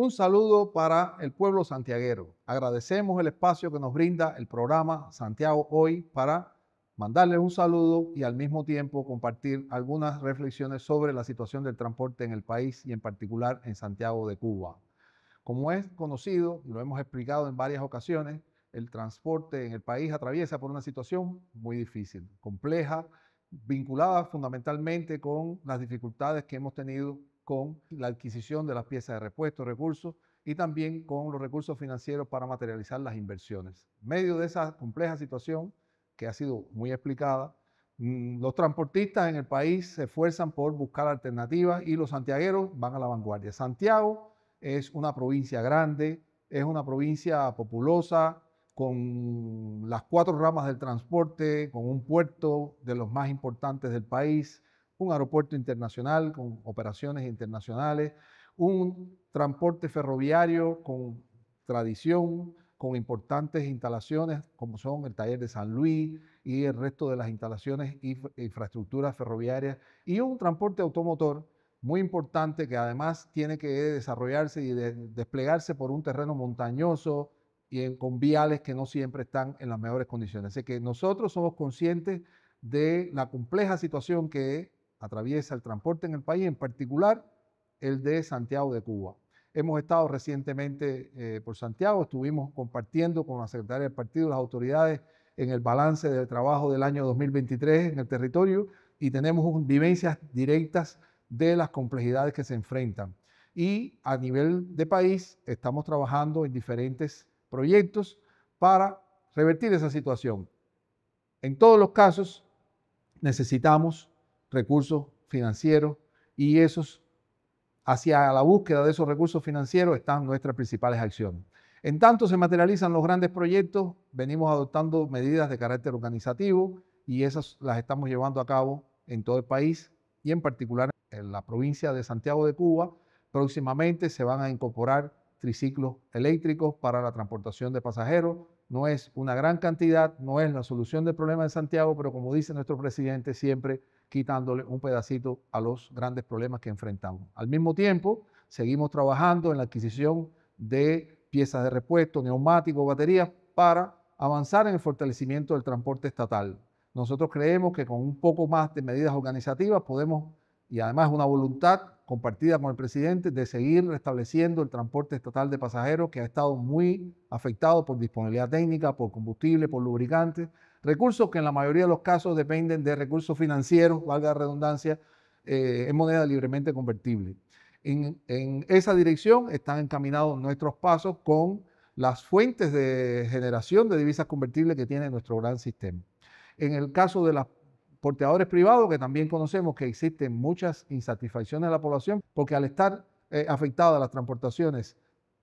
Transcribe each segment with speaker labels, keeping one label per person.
Speaker 1: Un saludo para el pueblo santiaguero. Agradecemos el espacio que nos brinda el programa Santiago Hoy para mandarles un saludo y al mismo tiempo compartir algunas reflexiones sobre la situación del transporte en el país y en particular en Santiago de Cuba. Como es conocido y lo hemos explicado en varias ocasiones, el transporte en el país atraviesa por una situación muy difícil, compleja, vinculada fundamentalmente con las dificultades que hemos tenido con la adquisición de las piezas de repuesto, recursos y también con los recursos financieros para materializar las inversiones. En medio de esa compleja situación que ha sido muy explicada, mm, los transportistas en el país se esfuerzan por buscar alternativas y los santiagueros van a la vanguardia. Santiago es una provincia grande, es una provincia populosa, con las cuatro ramas del transporte, con un puerto de los más importantes del país, un aeropuerto internacional con operaciones internacionales, un transporte ferroviario con tradición, con importantes instalaciones como son el taller de San Luis y el resto de las instalaciones e infraestructuras ferroviarias y un transporte automotor muy importante que además tiene que desarrollarse y desplegarse por un terreno montañoso y en, con viales que no siempre están en las mejores condiciones. Así que nosotros somos conscientes de la compleja situación que atraviesa el transporte en el país, en particular el de Santiago de Cuba. Hemos estado recientemente eh, por Santiago, estuvimos compartiendo con la secretaria del partido, las autoridades, en el balance del trabajo del año 2023 en el territorio y tenemos vivencias directas de las complejidades que se enfrentan. Y a nivel de país estamos trabajando en diferentes proyectos para revertir esa situación. En todos los casos necesitamos recursos financieros y esos, hacia la búsqueda de esos recursos financieros están nuestras principales acciones. En tanto se materializan los grandes proyectos, venimos adoptando medidas de carácter organizativo y esas las estamos llevando a cabo en todo el país y en particular en la provincia de Santiago de Cuba. Próximamente se van a incorporar triciclos eléctricos para la transportación de pasajeros. No es una gran cantidad, no es la solución del problema de Santiago, pero como dice nuestro presidente siempre, quitándole un pedacito a los grandes problemas que enfrentamos. Al mismo tiempo, seguimos trabajando en la adquisición de piezas de repuesto, neumáticos, baterías, para avanzar en el fortalecimiento del transporte estatal. Nosotros creemos que con un poco más de medidas organizativas podemos, y además una voluntad compartida con el presidente de seguir restableciendo el transporte estatal de pasajeros que ha estado muy afectado por disponibilidad técnica, por combustible, por lubricantes, recursos que en la mayoría de los casos dependen de recursos financieros, valga la redundancia, eh, en moneda libremente convertible. En, en esa dirección están encaminados nuestros pasos con las fuentes de generación de divisas convertibles que tiene nuestro gran sistema. En el caso de las porteadores privados, que también conocemos que existen muchas insatisfacciones en la población, porque al estar eh, afectadas las transportaciones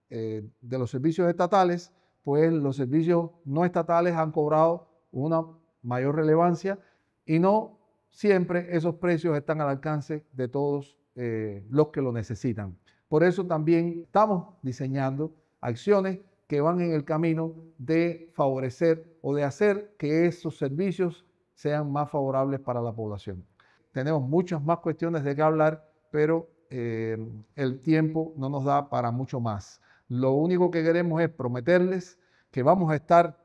Speaker 1: eh, de los servicios estatales, pues los servicios no estatales han cobrado una mayor relevancia y no siempre esos precios están al alcance de todos eh, los que lo necesitan. Por eso también estamos diseñando acciones que van en el camino de favorecer o de hacer que esos servicios sean más favorables para la población. Tenemos muchas más cuestiones de qué hablar, pero eh, el tiempo no nos da para mucho más. Lo único que queremos es prometerles que vamos a estar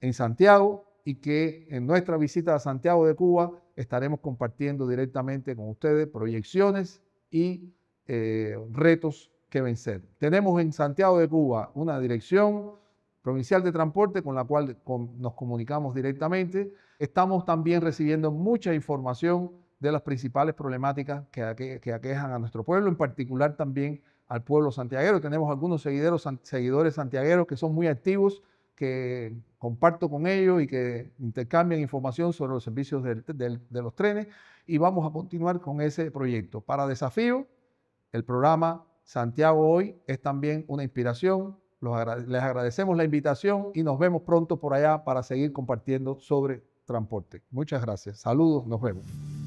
Speaker 1: en Santiago y que en nuestra visita a Santiago de Cuba estaremos compartiendo directamente con ustedes proyecciones y eh, retos que vencer. Tenemos en Santiago de Cuba una dirección Provincial de Transporte, con la cual nos comunicamos directamente. Estamos también recibiendo mucha información de las principales problemáticas que, aquejan a nuestro pueblo, en particular también al pueblo santiaguero. Tenemos algunos seguidores, seguidores santiagueros que son muy activos, que comparto con ellos y que intercambian información sobre los servicios de los trenes y vamos a continuar con ese proyecto. Para desafío, el programa Santiago Hoy es también una inspiración les agradecemos la invitación y nos vemos pronto por allá para seguir compartiendo sobre transporte. Muchas gracias. Saludos, nos vemos.